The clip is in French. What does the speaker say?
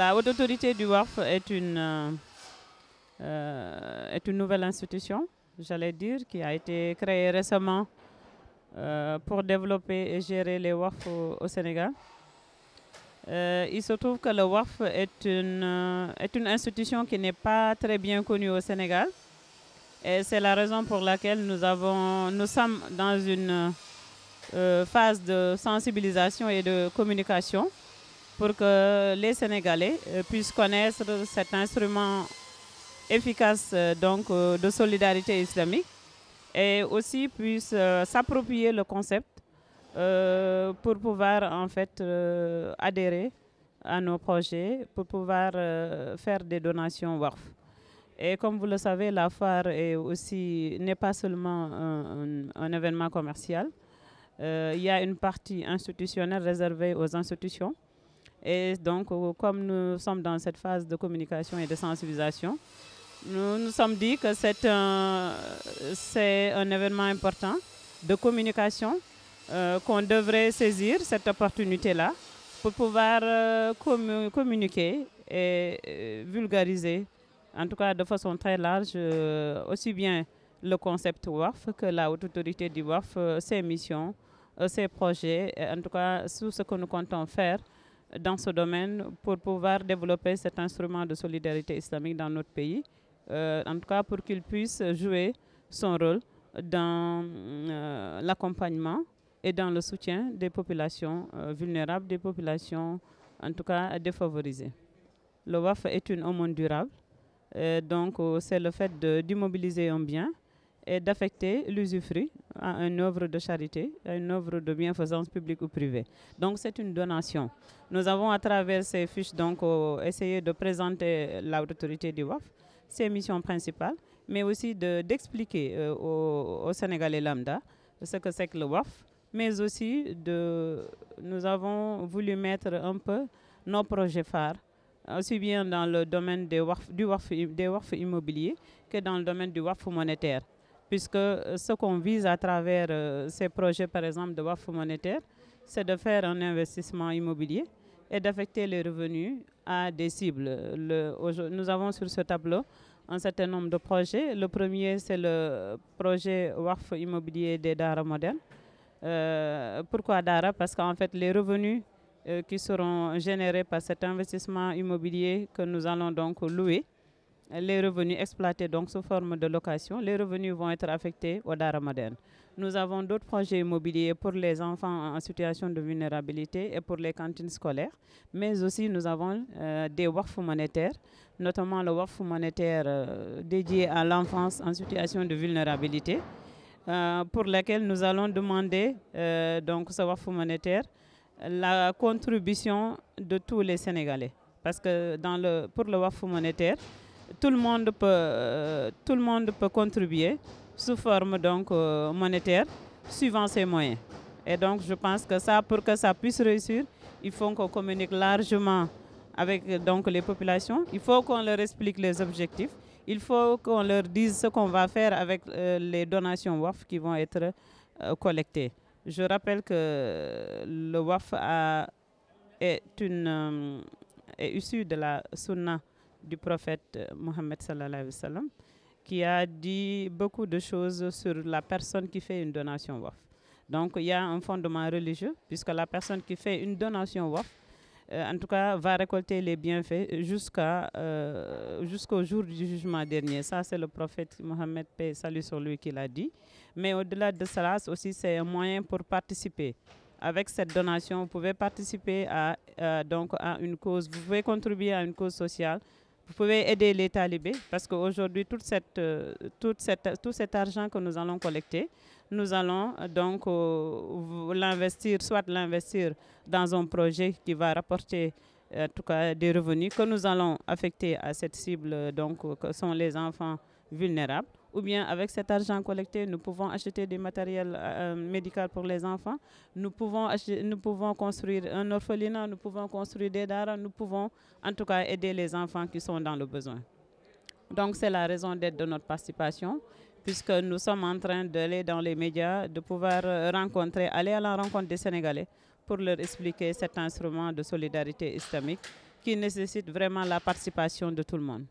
la haute autorité du WARF est une, euh, euh, est une nouvelle institution, j'allais dire, qui a été créée récemment euh, pour développer et gérer les WARF au, Sénégal. il se trouve que le WARF est une, est une institution qui n'est pas très bien connue au Sénégal. Et c'est la raison pour laquelle nous, avons, nous sommes dans une phase de sensibilisation et de communication pour que les Sénégalais euh, puissent connaître cet instrument efficace euh, donc, euh, de solidarité islamique et aussi puissent s'approprier le concept pour pouvoir en fait adhérer à nos projets, pour pouvoir faire des donations WARF. Et comme vous le savez, la foire est aussi n'est pas seulement un événement commercial. Il y a une partie institutionnelle réservée aux institutions. Et donc, euh, comme nous sommes dans cette phase de communication et de sensibilisation, nous nous sommes dit que c'est un, un événement important de communication euh, qu'on devrait saisir cette opportunité-là pour pouvoir euh, communiquer et vulgariser, en tout cas de façon très large, aussi bien le concept WAF que la haute autorité du WAF, ses missions, ses projets, en tout cas tout ce que nous comptons faire dans ce domaine pour pouvoir développer cet instrument de solidarité islamique dans notre pays, euh, en tout cas pour qu'il puisse jouer son rôle dans euh, l'accompagnement et dans le soutien des populations euh, vulnérables, des populations en tout cas défavorisées. Le WAF est une aumône durable, donc c'est le fait d'immobiliser un bien et d'affecter l'usufruit à une œuvre de charité, à une œuvre de bienfaisance publique ou privée. Donc c'est une donation. Nous avons à travers ces fiches donc euh, essayé de présenter l'autorité du WAF, ses missions principales, mais aussi d'expliquer de, euh, aux, Sénégalais lambda ce que c'est que le WAF, mais aussi de, nous avons voulu mettre un peu nos projets phares aussi bien dans le domaine des du WAF, des WAF immobiliers que dans le domaine du WAF monétaire puisque euh, ce qu'on vise à travers euh, ces projets, par exemple, de WAF monétaire, c'est de faire un investissement immobilier et d'affecter les revenus à des cibles. nous avons sur ce tableau un certain nombre de projets. Le premier, c'est le projet WAF immobilier des Dara modernes. Euh, pourquoi Dara Parce qu'en fait, les revenus qui seront générés par cet investissement immobilier que nous allons donc louer les revenus exploités donc sous forme de location, les revenus vont être affectés au Dara moderne. Nous avons d'autres projets immobiliers pour les enfants en situation de vulnérabilité et pour les cantines scolaires, mais aussi nous avons euh, des WAF monétaires, notamment le WAF monétaire euh, dédié à l'enfance en situation de vulnérabilité, euh, pour lequel nous allons demander donc ce WAF monétaire la contribution de tous les Sénégalais. Parce que dans le, pour le WAF monétaire, tout le monde peut, euh, tout le monde peut contribuer sous forme donc euh, monétaire, suivant ses moyens. Et donc, je pense que ça, pour que ça puisse réussir, il faut qu'on communique largement avec donc les populations. Il faut qu'on leur explique les objectifs. Il faut qu'on leur dise ce qu'on va faire avec euh, les donations WAF qui vont être collectées. Je rappelle que le WAF est, une, est issu de la Sunna du prophète euh, Mohammed sallallahu alayhi wa qui a dit beaucoup de choses sur la personne qui fait une donation WAF. Donc il y a un fondement religieux, puisque la personne qui fait une donation WAF, euh, en tout cas, va récolter les bienfaits jusqu'à, euh, jusqu'au jour du jugement dernier. Ça, c'est le prophète Mohammed, paix salut sur lui, qui l'a dit. Mais au-delà de cela, aussi, c'est un moyen pour participer avec cette donation, vous pouvez participer à, donc à une cause, vous pouvez contribuer à une cause sociale vous pouvez aider l'État libé parce qu'aujourd'hui, toute cette, euh, cette, tout cet argent que nous allons collecter, nous allons euh, donc euh, l'investir, soit l'investir dans un projet qui va rapporter en tout cas des revenus que nous allons affecter à cette cible, donc que sont les enfants vulnérables ou bien avec cet argent collecté, nous pouvons acheter du matériel médicaux euh, euh, médical pour les enfants, nous pouvons, nous pouvons construire un orphelinat, nous pouvons construire des daras, nous pouvons en tout cas aider les enfants qui sont dans le besoin. Donc c'est la raison d'être de notre participation, puisque nous sommes en train d'aller dans les médias, de pouvoir euh, rencontrer, aller à la rencontre des Sénégalais pour leur expliquer cet instrument de solidarité islamique qui nécessite vraiment la participation de tout le monde.